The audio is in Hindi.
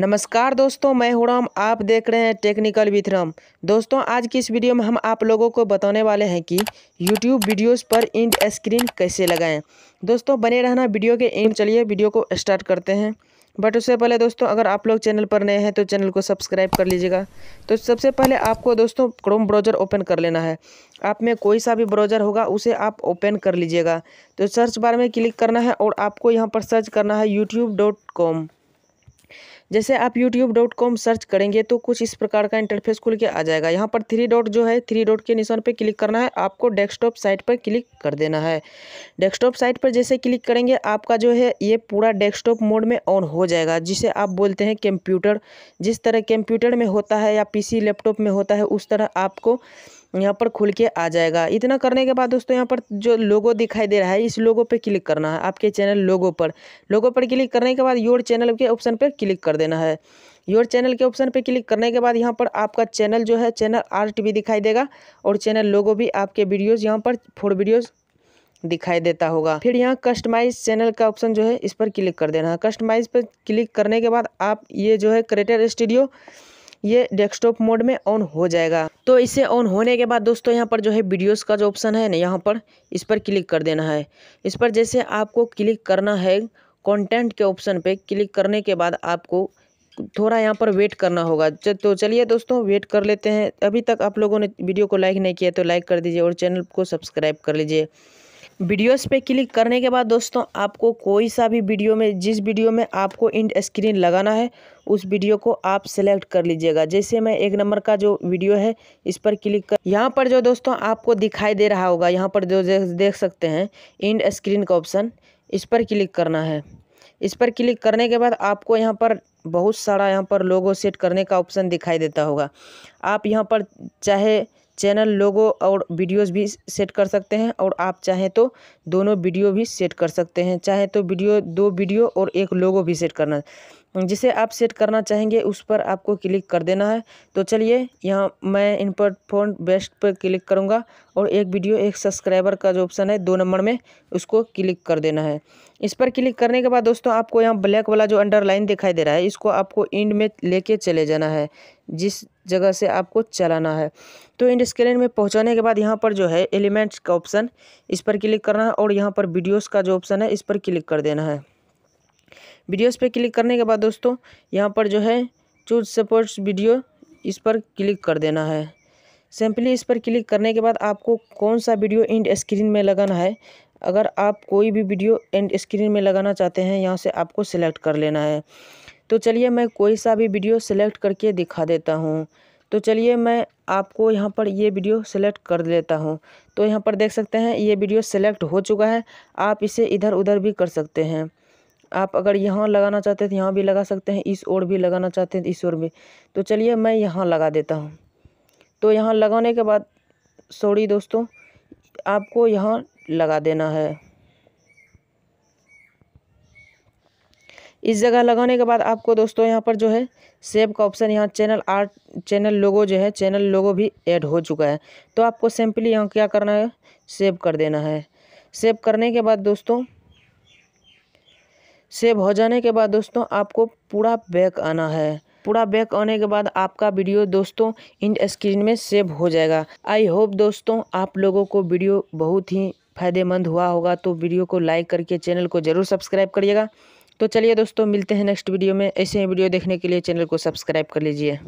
नमस्कार दोस्तों मैं हुराम आप देख रहे हैं टेक्निकल राम दोस्तों आज की इस वीडियो में हम आप लोगों को बताने वाले हैं कि YouTube वीडियोस पर इंड स्क्रीन कैसे लगाएं दोस्तों बने रहना वीडियो के एंड चलिए वीडियो को स्टार्ट करते हैं बट उससे पहले दोस्तों अगर आप लोग चैनल पर नए हैं तो चैनल को सब्सक्राइब कर लीजिएगा तो सबसे पहले आपको दोस्तों क्रोम ब्राउज़र ओपन कर लेना है आप में कोई सा भी ब्राउज़र होगा उसे आप ओपन कर लीजिएगा तो सर्च बार में क्लिक करना है और आपको यहाँ पर सर्च करना है यूट्यूब डॉट कॉम जैसे आप यूट्यूब डॉट कॉम सर्च करेंगे तो कुछ इस प्रकार का इंटरफेस खुल के आ जाएगा यहाँ पर थ्री डॉट जो है थ्री डॉट के निशान पर क्लिक करना है आपको डेस्कटॉप साइट पर क्लिक कर देना है डेस्कटॉप साइट पर जैसे क्लिक करेंगे आपका जो है ये पूरा डेस्कटॉप मोड में ऑन हो जाएगा जिसे आप बोलते हैं कंप्यूटर जिस तरह कंप्यूटर में होता है या पी लैपटॉप में होता है उस तरह आपको यहाँ पर खुल के आ जाएगा इतना करने के बाद दोस्तों यहाँ पर जो लोगो दिखाई दे रहा है इस लोगो पर क्लिक करना है आपके चैनल लोगो पर लोगो पर क्लिक करने के बाद योर चैनल के ऑप्शन पर क्लिक कर देना है योर चैनल के ऑप्शन पर क्लिक करने के बाद यहाँ पर आपका चैनल जो है चैनल आर्ट भी दिखाई देगा और चैनल लोगो भी आपके वीडियोज़ यहाँ पर फोर वीडियोज़ दिखाई देता होगा फिर यहाँ कस्टमाइज चैनल का ऑप्शन जो है इस पर क्लिक कर देना है कस्टमाइज पर क्लिक करने के बाद आप ये जो है क्रेटर स्टूडियो ये डेस्कटॉप मोड में ऑन हो जाएगा तो इसे ऑन होने के बाद दोस्तों यहाँ पर जो है वीडियोस का जो ऑप्शन है ना यहाँ पर इस पर क्लिक कर देना है इस पर जैसे आपको क्लिक करना है कंटेंट के ऑप्शन पे क्लिक करने के बाद आपको थोड़ा यहाँ पर वेट करना होगा तो चलिए दोस्तों वेट कर लेते हैं अभी तक आप लोगों ने वीडियो को लाइक नहीं किया तो लाइक कर दीजिए और चैनल को सब्सक्राइब कर लीजिए वीडियोस पे क्लिक करने के बाद दोस्तों आपको कोई सा भी वीडियो में जिस वीडियो में आपको इंड स्क्रीन लगाना है उस वीडियो को आप सेलेक्ट कर लीजिएगा जैसे मैं एक नंबर का जो वीडियो है इस पर क्लिक कर यहाँ पर जो दोस्तों आपको दिखाई दे रहा होगा यहाँ पर जो देख सकते हैं इंड स्क्रीन का ऑप्शन इस पर क्लिक करना है इस पर क्लिक करने के बाद आपको यहाँ पर बहुत सारा यहाँ पर लोगो सेट करने का ऑप्शन दिखाई देता होगा आप यहाँ पर चाहे चैनल लोगो और वीडियोस भी सेट कर सकते हैं और आप चाहें तो दोनों वीडियो भी सेट कर सकते हैं चाहे तो वीडियो दो वीडियो और एक लोगो भी सेट करना जिसे आप सेट करना चाहेंगे उस पर आपको क्लिक कर देना है तो चलिए यहाँ मैं इन पर फोन बेस्ट पर क्लिक करूँगा और एक वीडियो एक सब्सक्राइबर का जो ऑप्शन है दो नंबर में उसको क्लिक कर देना है इस पर क्लिक करने के बाद दोस्तों आपको यहाँ ब्लैक वाला जो अंडरलाइन दिखाई दे रहा है इसको आपको इंड में लेके चले जाना है जिस जगह से आपको चलाना है तो इंड स्क्रीन में पहुँचाने के बाद यहाँ पर जो है एलिमेंट्स का ऑप्शन इस पर क्लिक करना है और यहाँ पर वीडियोज़ का जो ऑप्शन है इस पर क्लिक कर देना है वीडियोस पे क्लिक करने के बाद दोस्तों यहाँ पर जो है चूज सपोर्ट्स वीडियो इस पर क्लिक कर देना है सिंपली इस पर क्लिक करने के बाद आपको कौन सा वीडियो एंड स्क्रीन में लगाना है अगर आप कोई भी वीडियो एंड स्क्रीन में लगाना चाहते हैं यहाँ से आपको सिलेक्ट कर लेना है तो चलिए मैं कोई सा भी वीडियो सिलेक्ट करके दिखा देता हूँ तो चलिए मैं आपको यहाँ पर ये वीडियो सेलेक्ट कर लेता हूँ तो यहाँ पर देख सकते हैं ये वीडियो सेलेक्ट हो चुका है आप इसे इधर उधर भी कर सकते हैं आप अगर यहाँ लगाना चाहते हैं तो यहाँ भी लगा सकते हैं इस ओर भी लगाना चाहते हैं तो इस ओर भी तो चलिए मैं यहाँ लगा देता हूँ तो यहाँ लगाने के बाद सॉरी दोस्तों आपको यहाँ लगा देना है इस जगह लगाने के बाद आपको दोस्तों यहाँ पर जो है सेव का ऑप्शन यहाँ चैनल आर्ट चैनल लोगो जो है चैनल लोगो भी ऐड हो चुका है तो आपको सिंपली यहाँ क्या करना है सेव कर देना है सेव करने के बाद दोस्तों सेव हो जाने के बाद दोस्तों आपको पूरा बैक आना है पूरा बैक आने के बाद आपका वीडियो दोस्तों इन स्क्रीन में सेव हो जाएगा आई होप दोस्तों आप लोगों को वीडियो बहुत ही फायदेमंद हुआ होगा तो वीडियो को लाइक करके चैनल को ज़रूर सब्सक्राइब करिएगा तो चलिए दोस्तों मिलते हैं नेक्स्ट वीडियो में ऐसे ही वीडियो देखने के लिए चैनल को सब्सक्राइब कर लीजिए